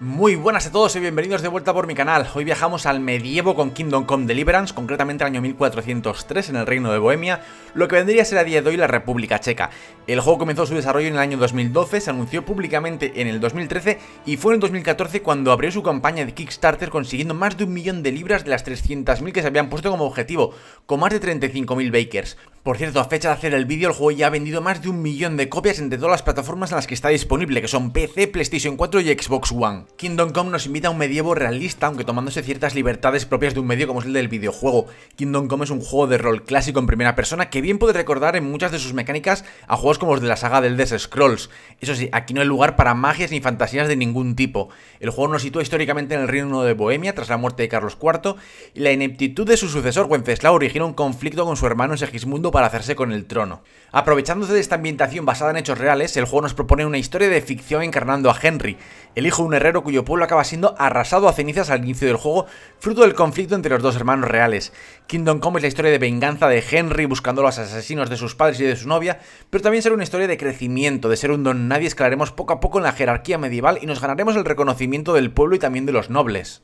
Muy buenas a todos y bienvenidos de vuelta por mi canal. Hoy viajamos al medievo con Kingdom Come Deliverance, concretamente el año 1403 en el Reino de Bohemia, lo que vendría a ser a día de hoy la República Checa. El juego comenzó su desarrollo en el año 2012, se anunció públicamente en el 2013 y fue en el 2014 cuando abrió su campaña de Kickstarter consiguiendo más de un millón de libras de las 300.000 que se habían puesto como objetivo, con más de 35.000 bakers. Por cierto, a fecha de hacer el vídeo, el juego ya ha vendido más de un millón de copias entre todas las plataformas en las que está disponible, que son PC, PlayStation 4 y Xbox One. Kingdom Come nos invita a un medievo realista, aunque tomándose ciertas libertades propias de un medio como es el del videojuego. Kingdom Come es un juego de rol clásico en primera persona que bien puede recordar en muchas de sus mecánicas a juegos como los de la saga del Death Scrolls. Eso sí, aquí no hay lugar para magias ni fantasías de ningún tipo. El juego nos sitúa históricamente en el reino de Bohemia tras la muerte de Carlos IV y la ineptitud de su sucesor Wenceslao origina un conflicto con su hermano Segismundo para hacerse con el trono. Aprovechándose de esta ambientación basada en hechos reales, el juego nos propone una historia de ficción encarnando a Henry, el hijo de un herrero cuyo pueblo acaba siendo arrasado a cenizas al inicio del juego, fruto del conflicto entre los dos hermanos reales. Kingdom Come es la historia de venganza de Henry buscando a los asesinos de sus padres y de su novia, pero también será una historia de crecimiento, de ser un don nadie escalaremos poco a poco en la jerarquía medieval y nos ganaremos el reconocimiento del pueblo y también de los nobles.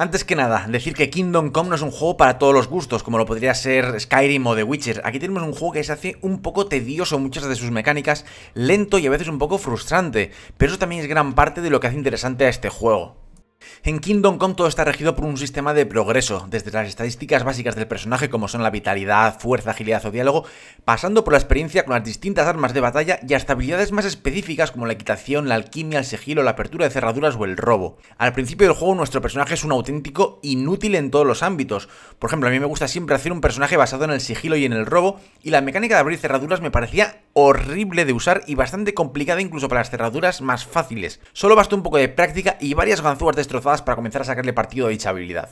Antes que nada, decir que Kingdom Come no es un juego para todos los gustos, como lo podría ser Skyrim o The Witcher. Aquí tenemos un juego que se hace un poco tedioso muchas de sus mecánicas, lento y a veces un poco frustrante, pero eso también es gran parte de lo que hace interesante a este juego. En Kingdom Come todo está regido por un sistema de progreso, desde las estadísticas básicas del personaje como son la vitalidad, fuerza, agilidad o diálogo, pasando por la experiencia con las distintas armas de batalla y hasta habilidades más específicas como la equitación, la alquimia, el sigilo, la apertura de cerraduras o el robo. Al principio del juego nuestro personaje es un auténtico inútil en todos los ámbitos. Por ejemplo, a mí me gusta siempre hacer un personaje basado en el sigilo y en el robo, y la mecánica de abrir cerraduras me parecía horrible de usar y bastante complicada incluso para las cerraduras más fáciles. Solo bastó un poco de práctica y varias ganzúas de para comenzar a sacarle partido a dicha habilidad.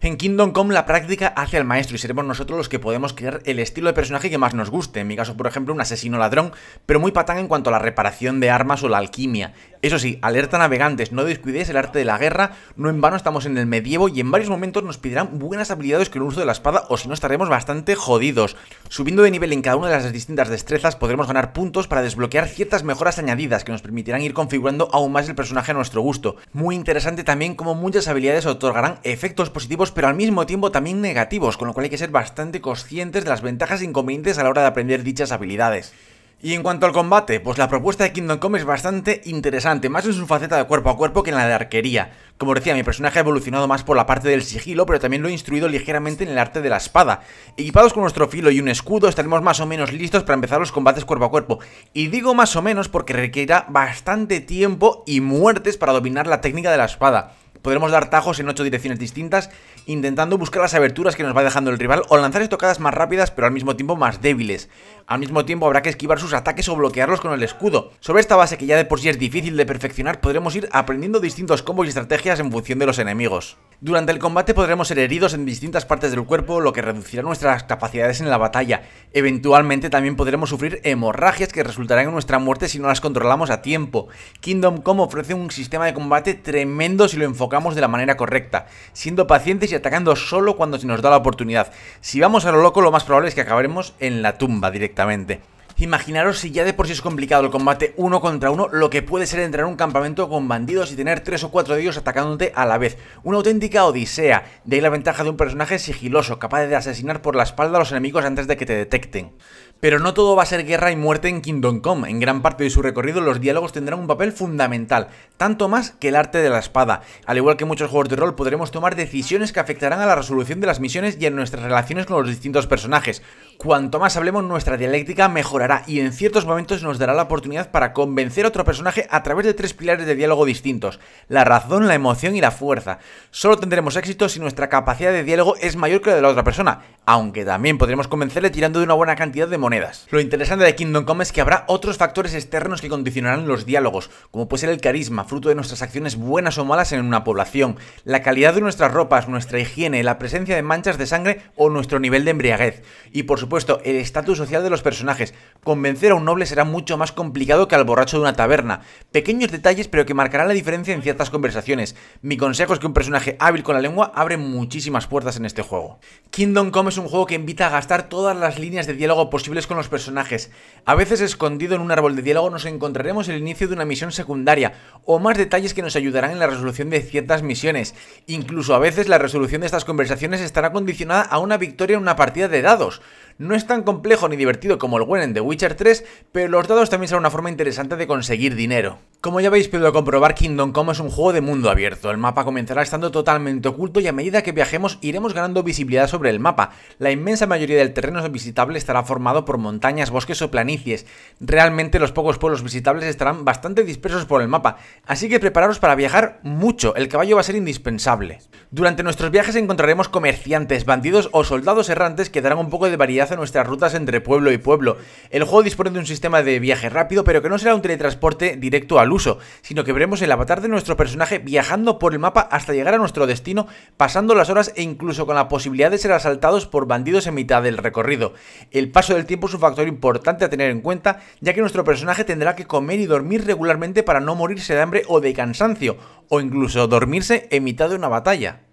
En Kingdom Come la práctica hace al maestro y seremos nosotros los que podemos crear el estilo de personaje que más nos guste, en mi caso por ejemplo un asesino ladrón, pero muy patán en cuanto a la reparación de armas o la alquimia. Eso sí, alerta navegantes, no descuidéis el arte de la guerra, no en vano estamos en el medievo y en varios momentos nos pedirán buenas habilidades con el uso de la espada o si no estaremos bastante jodidos. Subiendo de nivel en cada una de las distintas destrezas podremos ganar puntos para desbloquear ciertas mejoras añadidas que nos permitirán ir configurando aún más el personaje a nuestro gusto. Muy interesante también como muchas habilidades otorgarán efectos positivos pero al mismo tiempo también negativos, con lo cual hay que ser bastante conscientes de las ventajas e inconvenientes a la hora de aprender dichas habilidades. Y en cuanto al combate, pues la propuesta de Kingdom Come es bastante interesante, más en su faceta de cuerpo a cuerpo que en la de arquería. Como decía, mi personaje ha evolucionado más por la parte del sigilo, pero también lo he instruido ligeramente en el arte de la espada. Equipados con nuestro filo y un escudo, estaremos más o menos listos para empezar los combates cuerpo a cuerpo. Y digo más o menos porque requerirá bastante tiempo y muertes para dominar la técnica de la espada. Podremos dar tajos en 8 direcciones distintas, intentando buscar las aberturas que nos va dejando el rival o lanzar estocadas más rápidas pero al mismo tiempo más débiles. Al mismo tiempo habrá que esquivar sus ataques o bloquearlos con el escudo. Sobre esta base que ya de por sí es difícil de perfeccionar, podremos ir aprendiendo distintos combos y estrategias en función de los enemigos. Durante el combate podremos ser heridos en distintas partes del cuerpo, lo que reducirá nuestras capacidades en la batalla. Eventualmente también podremos sufrir hemorragias que resultarán en nuestra muerte si no las controlamos a tiempo. Kingdom Come ofrece un sistema de combate tremendo si lo enfocamos de la manera correcta, siendo pacientes y atacando solo cuando se nos da la oportunidad. Si vamos a lo loco, lo más probable es que acabaremos en la tumba directamente. Imaginaros si ya de por sí es complicado el combate uno contra uno, lo que puede ser entrar en un campamento con bandidos y tener tres o cuatro de ellos atacándote a la vez. Una auténtica odisea, de ahí la ventaja de un personaje sigiloso, capaz de asesinar por la espalda a los enemigos antes de que te detecten. Pero no todo va a ser guerra y muerte en Kingdom Come. En gran parte de su recorrido los diálogos tendrán un papel fundamental, tanto más que el arte de la espada. Al igual que muchos juegos de rol podremos tomar decisiones que afectarán a la resolución de las misiones y a nuestras relaciones con los distintos personajes cuanto más hablemos nuestra dialéctica mejorará y en ciertos momentos nos dará la oportunidad para convencer a otro personaje a través de tres pilares de diálogo distintos, la razón, la emoción y la fuerza. Solo tendremos éxito si nuestra capacidad de diálogo es mayor que la de la otra persona, aunque también podremos convencerle tirando de una buena cantidad de monedas. Lo interesante de Kingdom Come es que habrá otros factores externos que condicionarán los diálogos, como puede ser el carisma, fruto de nuestras acciones buenas o malas en una población, la calidad de nuestras ropas, nuestra higiene, la presencia de manchas de sangre o nuestro nivel de embriaguez. Y por supuesto, supuesto, el estatus social de los personajes. Convencer a un noble será mucho más complicado que al borracho de una taberna. Pequeños detalles pero que marcarán la diferencia en ciertas conversaciones. Mi consejo es que un personaje hábil con la lengua abre muchísimas puertas en este juego. Kingdom Come es un juego que invita a gastar todas las líneas de diálogo posibles con los personajes. A veces escondido en un árbol de diálogo nos encontraremos el inicio de una misión secundaria o más detalles que nos ayudarán en la resolución de ciertas misiones. Incluso a veces la resolución de estas conversaciones estará condicionada a una victoria en una partida de dados. No es tan complejo ni divertido como el Wenen de Witcher 3, pero los dados también son una forma interesante de conseguir dinero. Como ya habéis podido comprobar, Kingdom Come es un juego de mundo abierto. El mapa comenzará estando totalmente oculto y a medida que viajemos iremos ganando visibilidad sobre el mapa. La inmensa mayoría del terreno visitable estará formado por montañas, bosques o planicies. Realmente los pocos pueblos visitables estarán bastante dispersos por el mapa, así que prepararos para viajar mucho, el caballo va a ser indispensable. Durante nuestros viajes encontraremos comerciantes, bandidos o soldados errantes que darán un poco de variedad a nuestras rutas entre pueblo y pueblo. El juego dispone de un sistema de viaje rápido, pero que no será un teletransporte directo al uso, sino que veremos el avatar de nuestro personaje viajando por el mapa hasta llegar a nuestro destino, pasando las horas e incluso con la posibilidad de ser asaltados por bandidos en mitad del recorrido. El paso del tiempo es un factor importante a tener en cuenta, ya que nuestro personaje tendrá que comer y dormir regularmente para no morirse de hambre o de cansancio, o incluso dormirse en mitad de una batalla.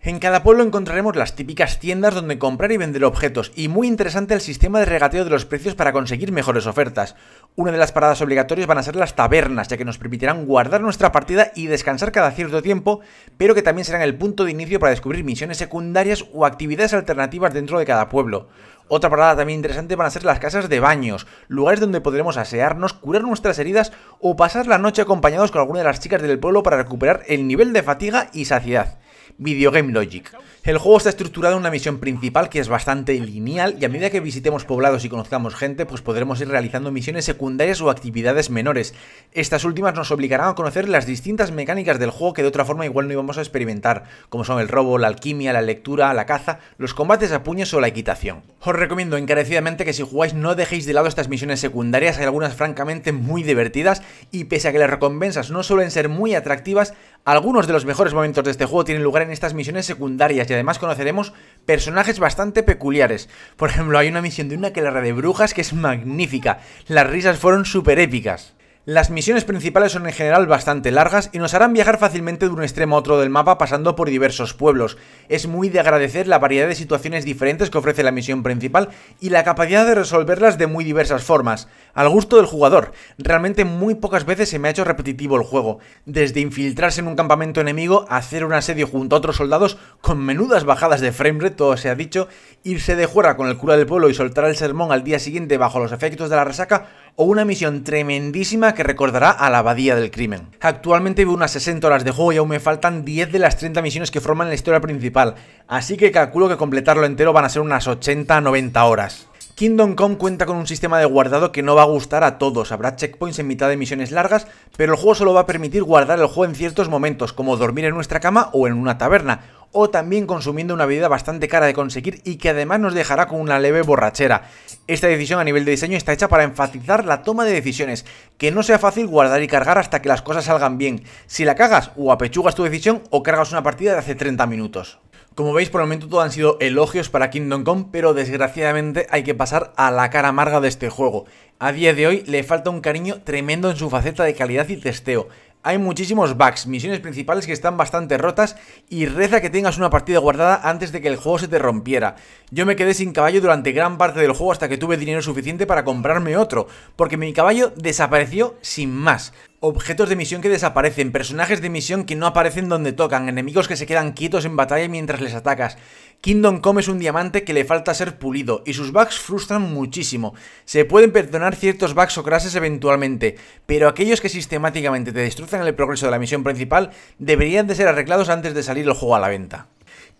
En cada pueblo encontraremos las típicas tiendas donde comprar y vender objetos, y muy interesante el sistema de regateo de los precios para conseguir mejores ofertas. Una de las paradas obligatorias van a ser las tabernas, ya que nos permitirán guardar nuestra partida y descansar cada cierto tiempo, pero que también serán el punto de inicio para descubrir misiones secundarias o actividades alternativas dentro de cada pueblo. Otra parada también interesante van a ser las casas de baños, lugares donde podremos asearnos, curar nuestras heridas o pasar la noche acompañados con alguna de las chicas del pueblo para recuperar el nivel de fatiga y saciedad. Video Game Logic. El juego está estructurado en una misión principal que es bastante lineal y a medida que visitemos poblados y conozcamos gente, pues podremos ir realizando misiones secundarias o actividades menores. Estas últimas nos obligarán a conocer las distintas mecánicas del juego que de otra forma igual no íbamos a experimentar, como son el robo, la alquimia, la lectura, la caza, los combates a puños o la equitación. Os recomiendo encarecidamente que si jugáis no dejéis de lado estas misiones secundarias, hay algunas francamente muy divertidas y pese a que las recompensas no suelen ser muy atractivas, algunos de los mejores momentos de este juego tienen lugar en estas misiones secundarias y además conoceremos personajes bastante peculiares. Por ejemplo, hay una misión de una que la de brujas que es magnífica. Las risas fueron súper épicas. Las misiones principales son en general bastante largas y nos harán viajar fácilmente de un extremo a otro del mapa pasando por diversos pueblos. Es muy de agradecer la variedad de situaciones diferentes que ofrece la misión principal y la capacidad de resolverlas de muy diversas formas, al gusto del jugador. Realmente muy pocas veces se me ha hecho repetitivo el juego, desde infiltrarse en un campamento enemigo, hacer un asedio junto a otros soldados con menudas bajadas de framerate, todo se ha dicho, irse de juera con el cura del pueblo y soltar el sermón al día siguiente bajo los efectos de la resaca o una misión tremendísima que recordará a la abadía del crimen. Actualmente veo unas 60 horas de juego y aún me faltan 10 de las 30 misiones que forman la historia principal, así que calculo que completarlo entero van a ser unas 80-90 horas. Kingdom Come cuenta con un sistema de guardado que no va a gustar a todos, habrá checkpoints en mitad de misiones largas, pero el juego solo va a permitir guardar el juego en ciertos momentos, como dormir en nuestra cama o en una taberna, o también consumiendo una bebida bastante cara de conseguir y que además nos dejará con una leve borrachera. Esta decisión a nivel de diseño está hecha para enfatizar la toma de decisiones, que no sea fácil guardar y cargar hasta que las cosas salgan bien. Si la cagas o apechugas tu decisión o cargas una partida de hace 30 minutos. Como veis, por el momento todo han sido elogios para Kingdom Come, pero desgraciadamente hay que pasar a la cara amarga de este juego. A día de hoy le falta un cariño tremendo en su faceta de calidad y testeo hay muchísimos bugs, misiones principales que están bastante rotas y reza que tengas una partida guardada antes de que el juego se te rompiera. Yo me quedé sin caballo durante gran parte del juego hasta que tuve dinero suficiente para comprarme otro, porque mi caballo desapareció sin más. Objetos de misión que desaparecen, personajes de misión que no aparecen donde tocan, enemigos que se quedan quietos en batalla mientras les atacas. Kingdom Come es un diamante que le falta ser pulido y sus bugs frustran muchísimo. Se pueden perdonar ciertos bugs o crashes eventualmente, pero aquellos que sistemáticamente te destrozan el progreso de la misión principal deberían de ser arreglados antes de salir el juego a la venta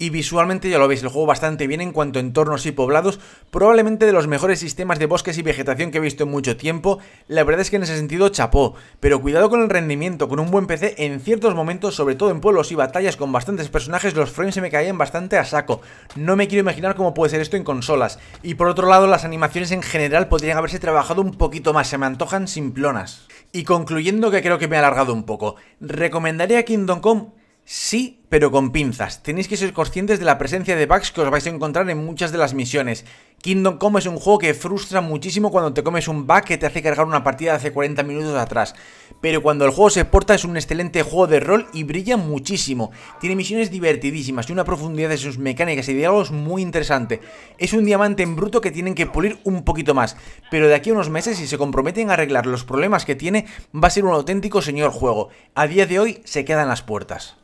y visualmente ya lo veis, el juego bastante bien en cuanto a entornos y poblados, probablemente de los mejores sistemas de bosques y vegetación que he visto en mucho tiempo, la verdad es que en ese sentido chapó, pero cuidado con el rendimiento, con un buen PC en ciertos momentos, sobre todo en pueblos y batallas con bastantes personajes, los frames se me caían bastante a saco, no me quiero imaginar cómo puede ser esto en consolas, y por otro lado las animaciones en general podrían haberse trabajado un poquito más, se me antojan simplonas. Y concluyendo que creo que me he alargado un poco, ¿recomendaría Kingdom Come? Sí, pero con pinzas. Tenéis que ser conscientes de la presencia de bugs que os vais a encontrar en muchas de las misiones. Kingdom Come es un juego que frustra muchísimo cuando te comes un bug que te hace cargar una partida de hace 40 minutos atrás. Pero cuando el juego se porta es un excelente juego de rol y brilla muchísimo. Tiene misiones divertidísimas y una profundidad de sus mecánicas y diálogos muy interesante. Es un diamante en bruto que tienen que pulir un poquito más. Pero de aquí a unos meses si se comprometen a arreglar los problemas que tiene va a ser un auténtico señor juego. A día de hoy se quedan las puertas.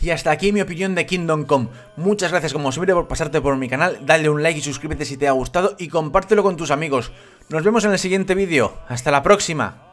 Y hasta aquí mi opinión de Kingdom Come. Muchas gracias como siempre por pasarte por mi canal, dale un like y suscríbete si te ha gustado y compártelo con tus amigos. Nos vemos en el siguiente vídeo. Hasta la próxima.